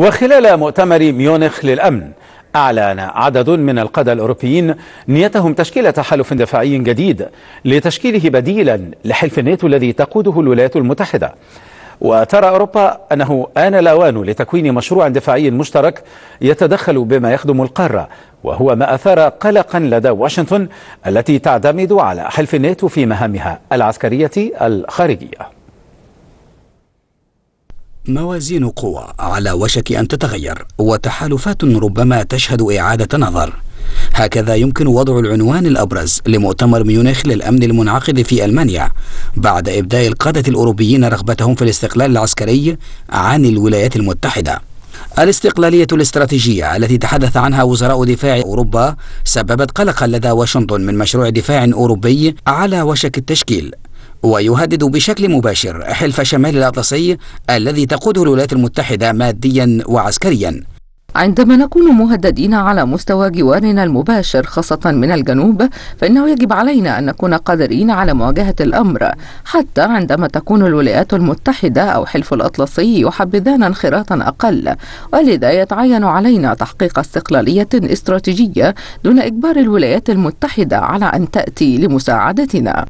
وخلال مؤتمر ميونخ للأمن أعلن عدد من القادة الأوروبيين نيتهم تشكيل تحالف دفاعي جديد لتشكيله بديلا لحلف الناتو الذي تقوده الولايات المتحدة وترى أوروبا أنه آن الأوان لتكوين مشروع دفاعي مشترك يتدخل بما يخدم القارة وهو ما أثار قلقا لدى واشنطن التي تعتمد على حلف الناتو في مهامها العسكرية الخارجية موازين قوى على وشك أن تتغير وتحالفات ربما تشهد إعادة نظر هكذا يمكن وضع العنوان الأبرز لمؤتمر ميونخ للأمن المنعقد في ألمانيا بعد إبداء القادة الأوروبيين رغبتهم في الاستقلال العسكري عن الولايات المتحدة الاستقلالية الاستراتيجية التي تحدث عنها وزراء دفاع أوروبا سببت قلقا لدى واشنطن من مشروع دفاع أوروبي على وشك التشكيل ويهدد بشكل مباشر حلف شمال الأطلسي الذي تقوده الولايات المتحدة ماديا وعسكريا عندما نكون مهددين على مستوى جوارنا المباشر خاصة من الجنوب فإنه يجب علينا أن نكون قادرين على مواجهة الأمر حتى عندما تكون الولايات المتحدة أو حلف الأطلسي يحبذان انخراطا أقل ولذا يتعين علينا تحقيق استقلالية استراتيجية دون إجبار الولايات المتحدة على أن تأتي لمساعدتنا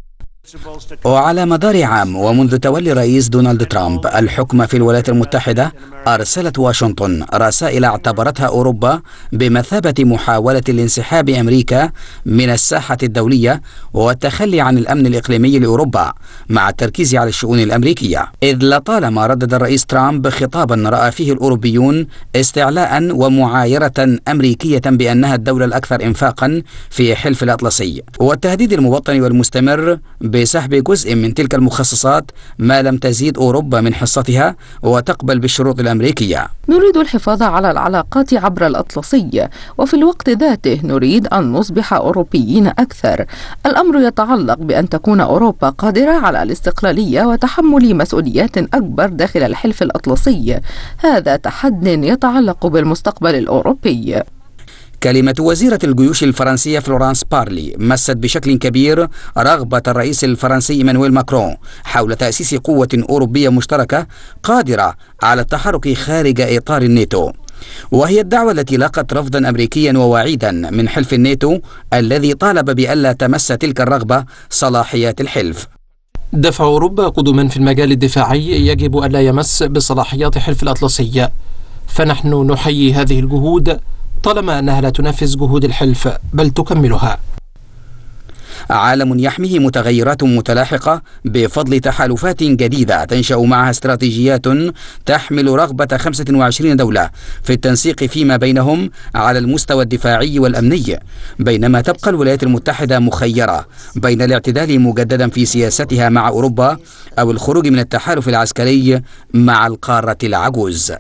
وعلى مدار عام ومنذ تولي الرئيس دونالد ترامب الحكم في الولايات المتحدة أرسلت واشنطن رسائل اعتبرتها أوروبا بمثابة محاولة لانسحاب أمريكا من الساحة الدولية والتخلي عن الأمن الإقليمي لأوروبا مع التركيز على الشؤون الأمريكية إذ لطالما ردد الرئيس ترامب خطابا رأى فيه الأوروبيون استعلاء ومعايرة أمريكية بأنها الدولة الأكثر إنفاقا في حلف الأطلسي والتهديد الموطني والمستمر ب بسحب جزء من تلك المخصصات ما لم تزيد أوروبا من حصتها وتقبل بالشروط الأمريكية نريد الحفاظ على العلاقات عبر الأطلسي وفي الوقت ذاته نريد أن نصبح أوروبيين أكثر الأمر يتعلق بأن تكون أوروبا قادرة على الاستقلالية وتحمل مسؤوليات أكبر داخل الحلف الأطلسي هذا تحد يتعلق بالمستقبل الأوروبي كلمة وزيرة الجيوش الفرنسية فلورانس بارلي مست بشكل كبير رغبة الرئيس الفرنسي مانويل ماكرون حول تأسيس قوة أوروبية مشتركة قادرة على التحرك خارج إطار الناتو وهي الدعوة التي لاقت رفضا أمريكيا ووعيدا من حلف الناتو الذي طالب بألا تمس تلك الرغبة صلاحيات الحلف دفع أوروبا قدما في المجال الدفاعي يجب ألا يمس بصلاحيات حلف الأطلسي فنحن نحيي هذه الجهود طالما أنها لا تنفذ جهود الحلف بل تكملها عالم يحميه متغيرات متلاحقة بفضل تحالفات جديدة تنشأ معها استراتيجيات تحمل رغبة 25 دولة في التنسيق فيما بينهم على المستوى الدفاعي والأمني بينما تبقى الولايات المتحدة مخيرة بين الاعتدال مجددا في سياستها مع أوروبا أو الخروج من التحالف العسكري مع القارة العجوز